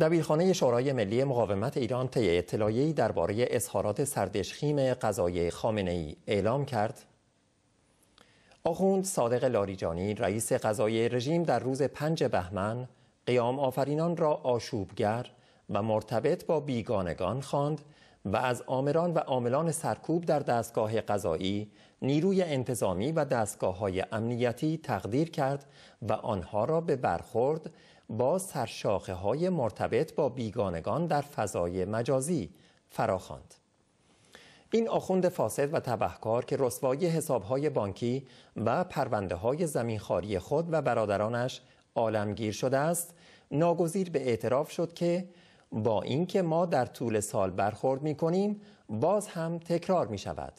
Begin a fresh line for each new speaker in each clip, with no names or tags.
دبیرخانه شورای ملی مقاومت ایران طی اطلاعیه‌ای درباره اظهارات سردشخیم خامنه ای اعلام کرد آخوند صادق لاریجانی رئیس قضای رژیم در روز پنج بهمن قیام آفرینان را آشوبگر و مرتبط با بیگانگان خواند و از آمران و عاملان سرکوب در دستگاه قضایی نیروی انتظامی و دستگاه های امنیتی تقدیر کرد و آنها را به برخورد با سرشاخه های مرتبط با بیگانگان در فضای مجازی فراخواند. این آخوند فاسد و تبهکار که رسوایی حسابهای بانکی و پرونده های زمینخواری خود و برادرانش عالمگیر شده است ناگزیر به اعتراف شد که با اینکه ما در طول سال برخورد می کنیم باز هم تکرار می شود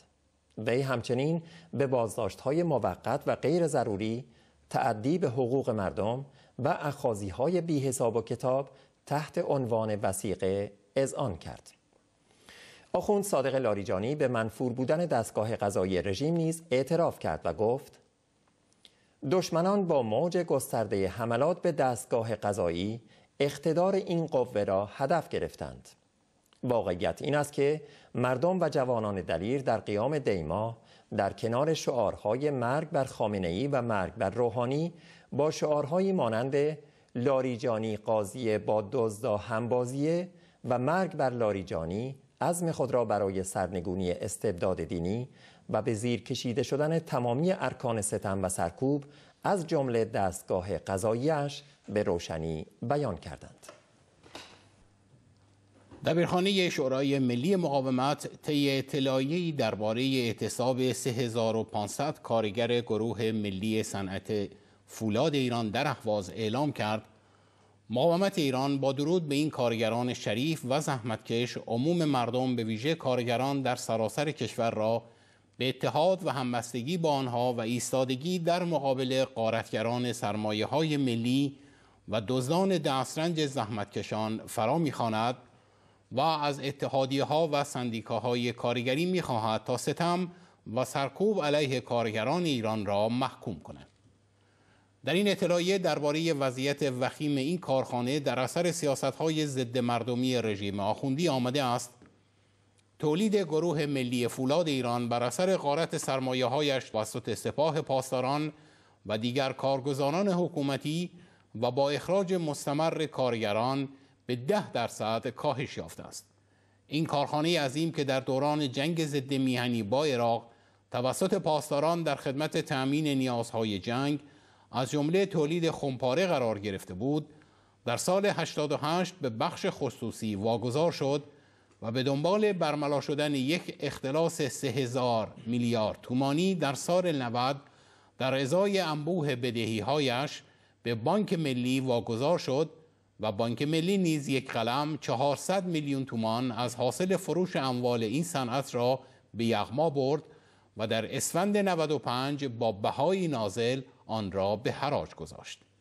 وی همچنین به بازداشت های موقت و غیر ضروری تعدی به حقوق مردم و اخازی های بی حساب و کتاب تحت عنوان وسیقه آن کرد. آخوند صادق لاریجانی به منفور بودن دستگاه قضایی رژیم نیز اعتراف کرد و گفت دشمنان با موج گسترده حملات به دستگاه قضایی اقتدار این قوه را هدف گرفتند. واقعیت این است که مردم و جوانان دلیر در قیام دیما در کنار شعارهای مرگ بر خامنه ای و مرگ بر روحانی با شعارهایی مانند لاریجانی قاضی با دزدا همبازیه و مرگ بر لاریجانی عزم خود را برای سرنگونی استبداد دینی و به زیر کشیده شدن تمامی ارکان ستم و سرکوب از جمله دستگاه قضاییش به روشنی بیان کردند. دبیرخانه شورای ملی مقاومت
طی اطلاعیه‌ای درباره اعتصاب 3500 کارگر گروه ملی صنعت فولاد ایران در اهواز اعلام کرد مقاومت ایران با درود به این کارگران شریف و زحمتکش عموم مردم به ویژه کارگران در سراسر کشور را به اتحاد و همبستگی با آنها و ایستادگی در مقابل قارتگران سرمایه های ملی و دزدان دسترنج زحمتکشان فرا میخواند و از اتحادیه‌ها و سندیکاهای کارگری میخواهد تا ستم و سرکوب علیه کارگران ایران را محکوم کند. در این اطلاعیه درباره وضعیت وخیم این کارخانه در اثر سیاست ضد مردمی رژیم آخوندی آمده است تولید گروه ملی فولاد ایران بر اثر غارت سرمایه‌هایش هایش توسط سپاه پاسداران و دیگر کارگزاران حکومتی و با اخراج مستمر کارگران به ده درصد کاهش یافته است این کارخانه عظیم که در دوران جنگ ضد میهنی با عراق توسط پاسداران در خدمت تأمین نیازهای جنگ از جمله تولید خمپاره قرار گرفته بود در سال 88 به بخش خصوصی واگذار شد و به دنبال برملا شدن یک اختلاس 3000 میلیارد تومانی در سال 90 در ازای انبوه بدهیهایش به بانک ملی واگذار شد و بانک ملی نیز یک قلم 400 میلیون تومان از حاصل فروش اموال این صنعت را به یغما برد و در اسفند 95 با بهای نازل آن را به حراج گذاشت.